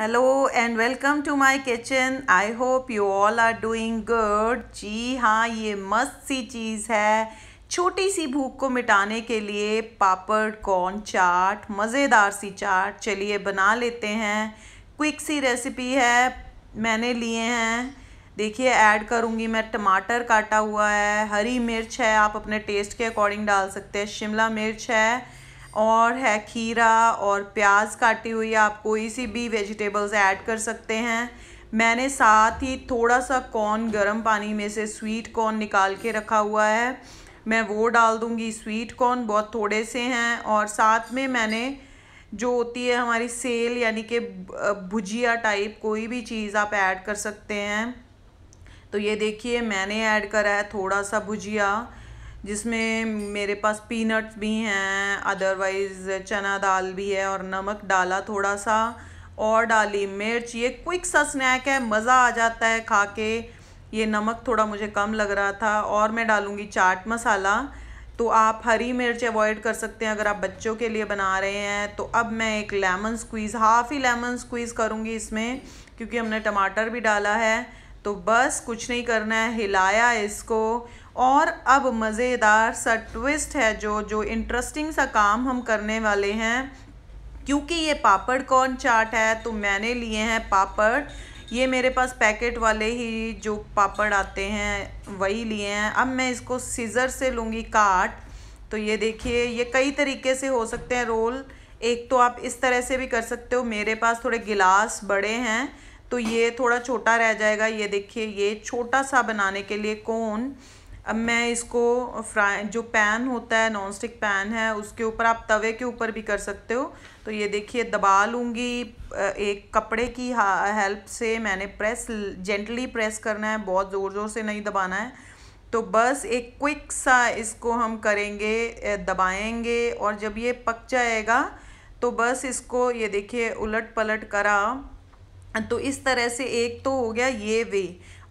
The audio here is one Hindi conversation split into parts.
hello and welcome to my kitchen I hope you all are doing good जी हाँ ये मस्त सी चीज़ है छोटी सी भूख को मिटाने के लिए पापड़ कॉर्न चाट मज़ेदार सी चाट चलिए बना लेते हैं क्विक सी रेसिपी है मैंने लिए हैं देखिए ऐड करूँगी मैं टमाटर काटा हुआ है हरी मिर्च है आप अपने टेस्ट के अकॉर्डिंग डाल सकते हैं शिमला मिर्च है और है खीरा और प्याज काटी हुई आप कोई सी भी वेजिटेबल्स ऐड कर सकते हैं मैंने साथ ही थोड़ा सा कॉर्न गर्म पानी में से स्वीट कॉर्न निकाल के रखा हुआ है मैं वो डाल दूँगी स्वीट कॉर्न बहुत थोड़े से हैं और साथ में मैंने जो होती है हमारी सेल यानी कि भुजिया टाइप कोई भी चीज़ आप ऐड कर सकते हैं तो ये देखिए मैंने ऐड करा है थोड़ा सा भुजिया जिसमें मेरे पास पीनट्स भी हैं अदरवाइज़ चना दाल भी है और नमक डाला थोड़ा सा और डाली मिर्च ये क्विक सा स्नैक है मज़ा आ जाता है खा के ये नमक थोड़ा मुझे कम लग रहा था और मैं डालूँगी चाट मसाला तो आप हरी मिर्च अवॉइड कर सकते हैं अगर आप बच्चों के लिए बना रहे हैं तो अब मैं एक लेमन स्क्वीज़ हाफ़ ही लेमन स्क्वीज़ करूँगी इसमें क्योंकि हमने टमाटर भी डाला है तो बस कुछ नहीं करना है हिलाया इसको और अब मज़ेदार सा ट्विस्ट है जो जो इंटरेस्टिंग सा काम हम करने वाले हैं क्योंकि ये पापड़ कॉर्न चाट है तो मैंने लिए हैं पापड़ ये मेरे पास पैकेट वाले ही जो पापड़ आते हैं वही लिए हैं अब मैं इसको सीज़र से लूँगी काट तो ये देखिए ये कई तरीके से हो सकते हैं रोल एक तो आप इस तरह से भी कर सकते हो मेरे पास थोड़े गिलास बड़े हैं तो ये थोड़ा छोटा रह जाएगा ये देखिए ये छोटा सा बनाने के लिए कौन अब मैं इसको फ्राई जो पैन होता है नॉन स्टिक पैन है उसके ऊपर आप तवे के ऊपर भी कर सकते हो तो ये देखिए दबा लूँगी एक कपड़े की हेल्प से मैंने प्रेस जेंटली प्रेस करना है बहुत ज़ोर ज़ोर से नहीं दबाना है तो बस एक क्विक सा इसको हम करेंगे दबाएंगे और जब ये पक जाएगा तो बस इसको ये देखिए उलट पलट करा तो इस तरह से एक तो हो गया ये वे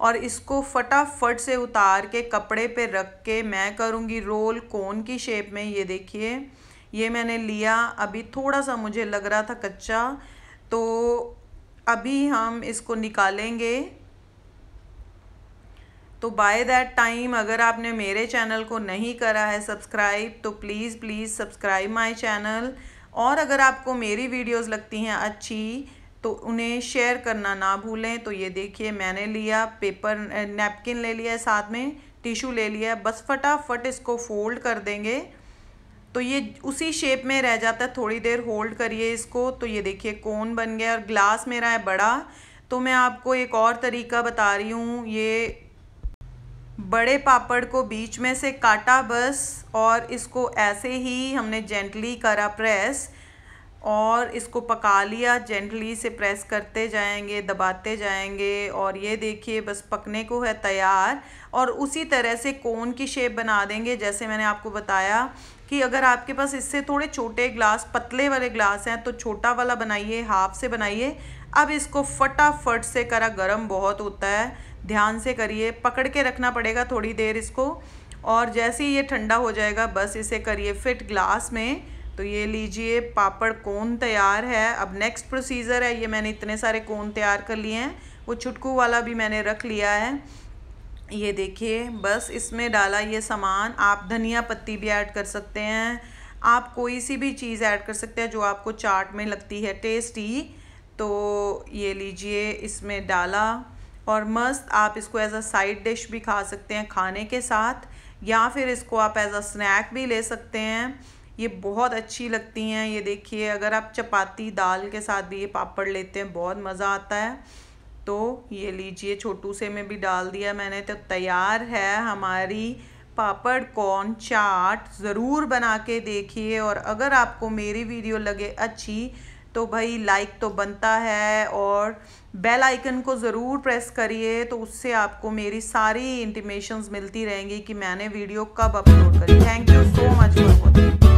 और इसको फटाफट से उतार के कपड़े पे रख के मैं करूँगी रोल कोन की शेप में ये देखिए ये मैंने लिया अभी थोड़ा सा मुझे लग रहा था कच्चा तो अभी हम इसको निकालेंगे तो बाय दैट टाइम अगर आपने मेरे चैनल को नहीं करा है सब्सक्राइब तो please please subscribe my channel और अगर आपको मेरी वीडियोस लगती हैं अच्छी तो उन्हें शेयर करना ना भूलें तो ये देखिए मैंने लिया पेपर नैपकिन ले लिया है साथ में टिशू ले लिया है बस फटाफट इसको फोल्ड कर देंगे तो ये उसी शेप में रह जाता है थोड़ी देर होल्ड करिए इसको तो ये देखिए कोन बन गया और ग्लास मेरा है बड़ा तो मैं आपको एक और तरीका बता रही हूँ ये बड़े पापड़ को बीच में से काटा बस और इसको ऐसे ही हमने जेंटली करा प्रेस और इसको पका लिया जेंटली से प्रेस करते जाएंगे दबाते जाएंगे और ये देखिए बस पकने को है तैयार और उसी तरह से कोन की शेप बना देंगे जैसे मैंने आपको बताया कि अगर आपके पास इससे थोड़े छोटे ग्लास पतले वाले ग्लास हैं तो छोटा वाला बनाइए हाफ से बनाइए अब इसको फटाफट से करा गरम बहुत होता है ध्यान से करिए पकड़ के रखना पड़ेगा थोड़ी देर इसको और जैसे ही ये ठंडा हो जाएगा बस इसे करिए फिट ग्लास में तो ये लीजिए पापड़ कोन तैयार है अब नेक्स्ट प्रोसीजर है ये मैंने इतने सारे कोन तैयार कर लिए हैं वो चुटकू वाला भी मैंने रख लिया है ये देखिए बस इसमें डाला ये सामान आप धनिया पत्ती भी ऐड कर सकते हैं आप कोई सी भी चीज़ ऐड कर सकते हैं जो आपको चाट में लगती है टेस्टी तो ये लीजिए इसमें डाला और मस्त आप इसको एज अ साइड डिश भी खा सकते हैं खाने के साथ या फिर इसको आप एज अ स्नैक भी ले सकते हैं ये बहुत अच्छी लगती हैं ये देखिए अगर आप चपाती दाल के साथ भी ये पापड़ लेते हैं बहुत मज़ा आता है तो ये लीजिए छोटू से में भी डाल दिया मैंने तो तैयार है हमारी पापड़ कॉर्न चाट ज़रूर बना के देखिए और अगर आपको मेरी वीडियो लगे अच्छी तो भाई लाइक तो बनता है और बेल आइकन को ज़रूर प्रेस करिए तो उससे आपको मेरी सारी इंटीमेशंस मिलती रहेंगी कि मैंने वीडियो कब अपलोड करी thank you so much for watching